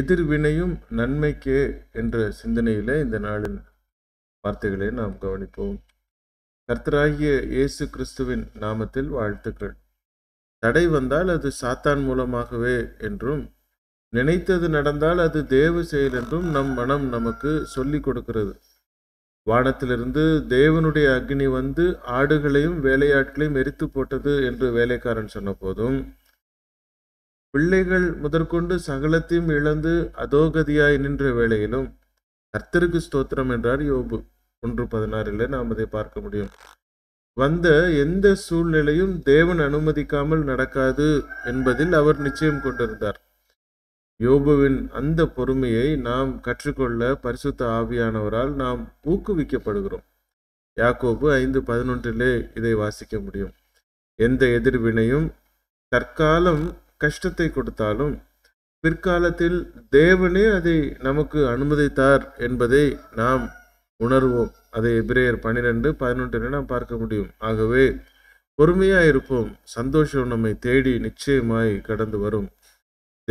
எதிர்வினையும் நன்மைக்கே என்ற சிந்தனையில் இந்த நாளின் வார்த்தைகளை நாம் கவனிப்போம் கர்த்தராகிய இயேசு கிறிஸ்துவின் நாமத்தில் வாழ்த்துக்கள் தடை வந்தால் அது சாத்தான் மூலமாகவே என்றும் நினைத்தது நடந்தால் அது தேவ செயல் என்றும் நம் மனம் நமக்கு சொல்லி கொடுக்கிறது வானத்திலிருந்து தேவனுடைய அக்னி வந்து ஆடுகளையும் வேலையாட்களையும் எரித்து போட்டது என்று வேலைக்காரன் சொன்ன போதும் பிள்ளைகள் முதற்கொண்டு சகலத்தையும் இழந்து அதோகதியாய் நின்ற வேளையிலும் கர்த்தருக்கு ஸ்தோத்திரம் என்றார் யோபு ஒன்று பதினாறில் நாம் அதை பார்க்க முடியும் வந்த எந்த சூழ்நிலையும் தேவன் அனுமதிக்காமல் நடக்காது என்பதில் அவர் நிச்சயம் கொண்டிருந்தார் யோபுவின் அந்த பொறுமையை நாம் கற்றுக்கொள்ள பரிசுத்த ஆவியானவரால் நாம் ஊக்குவிக்கப்படுகிறோம் யாக்கோபு ஐந்து பதினொன்றிலே இதை வாசிக்க முடியும் எந்த எதிர்வினையும் தற்காலம் கஷ்டத்தை கொடுத்தாலும் பிற்காலத்தில் தேவனே அதை நமக்கு அனுமதித்தார் என்பதை நாம் உணர்வோம் அதை எபிரேயர் பன்னிரெண்டு பதினொன்று நாம் பார்க்க முடியும் ஆகவே பொறுமையாக இருப்போம் சந்தோஷம் நம்மை தேடி நிச்சயமாய் கடந்து வரும்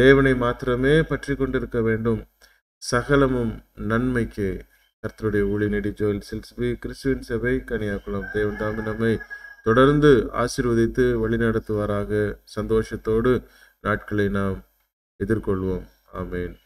தேவனை மாத்திரமே பற்றி கொண்டிருக்க வேண்டும் சகலமும் நன்மைக்கு கர்த்தருடைய ஊழிநெடி ஜோயில் சில்ஸ்பி கிறிஸ்துவின் சபை கனியாக்குளம் தேவன் தாமி நம்மை தொடர்ந்து ஆசிர்வதித்து வழிநடத்துவாராக சந்தோஷத்தோடு நாட்களை நாம் எதிர்கொள்வோம் ஆமேன்